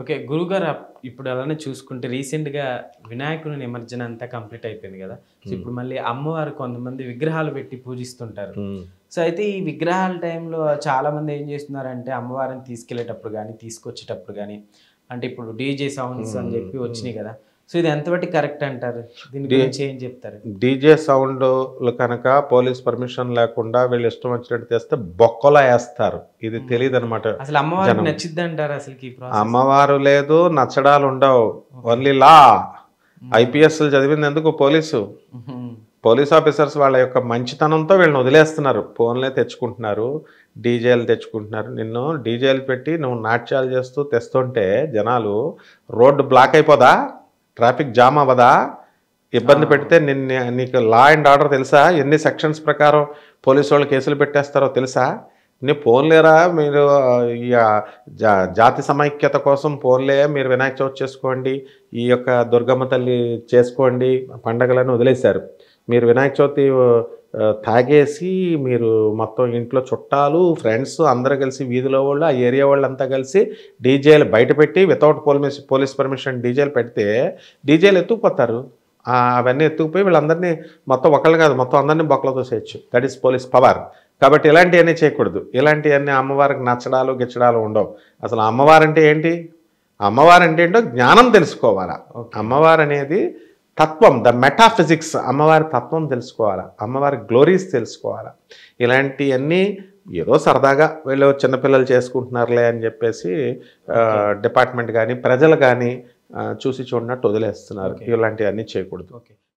okay గురుగారు ఇప్పుడు అలానే చూసుకుంటే రీసెంట్గా వినాయకుని నిమజ్జనం అంతా కంప్లీట్ అయిపోయింది కదా సో ఇప్పుడు మళ్ళీ అమ్మవారు కొంతమంది విగ్రహాలు పెట్టి పూజిస్తుంటారు సో అయితే ఈ విగ్రహాల టైంలో మంది ఏం చేస్తున్నారంటే అమ్మవారిని తీసుకెళ్లేటప్పుడు కానీ తీసుకొచ్చేటప్పుడు కానీ అంటే ఇప్పుడు డీజే సౌండ్స్ అని చెప్పి వచ్చినాయి కదా సో ఇది ఎంతవరకు కరెక్ట్ అంటారు దీని గురించి ఏం చెప్తారు డీజే సౌండ్లు కనుక పోలీస్ పర్మిషన్ లేకుండా వీళ్ళు ఇష్టం వచ్చినట్టు తెస్తే బొక్కలా వేస్తారు ఇది తెలియదు అనమాట అసలు అమ్మవారు నచ్చిద్ది అంటారు అసలు అమ్మవారు లేదు నచ్చడాలు ఉండవు ఓన్లీ లా ఐపీఎస్ చదివింది ఎందుకు పోలీసు పోలీస్ ఆఫీసర్స్ వాళ్ళ యొక్క మంచితనంతో వీళ్ళని వదిలేస్తున్నారు ఫోన్లే తెచ్చుకుంటున్నారు డీజేలు తెచ్చుకుంటున్నారు నిన్ను డీజేలు పెట్టి నువ్వు నాట్యాలు చేస్తూ తెస్తుంటే జనాలు రోడ్డు బ్లాక్ అయిపోదా ట్రాఫిక్ జామ్ అవ్వదా ఇబ్బంది పెడితే నిన్ను నీకు లా అండ్ ఆర్డర్ తెలుసా ఎన్ని సెక్షన్స్ ప్రకారం పోలీసు వాళ్ళు కేసులు పెట్టేస్తారో తెలుసా నీ లేరా మీరు జాతి సమైక్యత కోసం ఫోన్లే మీరు వినాయక చవితి చేసుకోండి ఈ యొక్క దుర్గమ్మ తల్లి చేసుకోండి పండగలను వదిలేశారు మీరు వినాయక చవితి తాగేసి మీరు మొత్తం ఇంట్లో చుట్టాలు ఫ్రెండ్స్ అందరూ కలిసి వీధిలో వాళ్ళు ఆ ఏరియా వాళ్ళంతా కలిసి డీజేలు బయట పెట్టి వితౌట్ పోలీస్ పోలీస్ పర్మిషన్ డీజేలు పెడితే డీజేలు ఎత్తుకుపోతారు అవన్నీ ఎత్తుకుపోయి వీళ్ళందరినీ మొత్తం ఒకళ్ళు కాదు మొత్తం అందరినీ బొక్కలతో చేయొచ్చు దట్ ఈస్ పోలీస్ పవర్ కాబట్టి ఇలాంటివన్నీ చేయకూడదు ఇలాంటివన్నీ అమ్మవారికి నచ్చడాలు గిచ్చడాలు ఉండవు అసలు అమ్మవారంటే ఏంటి అమ్మవారంటే ఏంటో జ్ఞానం తెలుసుకోవాలా అమ్మవారు అనేది తత్వం ద మెటాఫిజిక్స్ అమ్మవారి తత్వం తెలుసుకోవాలా అమ్మవారి గ్లోరీస్ తెలుసుకోవాలా ఇలాంటివన్నీ ఏదో సరదాగా వీళ్ళు చిన్నపిల్లలు చేసుకుంటున్నారులే అని చెప్పేసి డిపార్ట్మెంట్ కానీ ప్రజలు కానీ చూసి చూడనట్టు వదిలేస్తున్నారు ఇలాంటివన్నీ చేయకూడదు ఓకే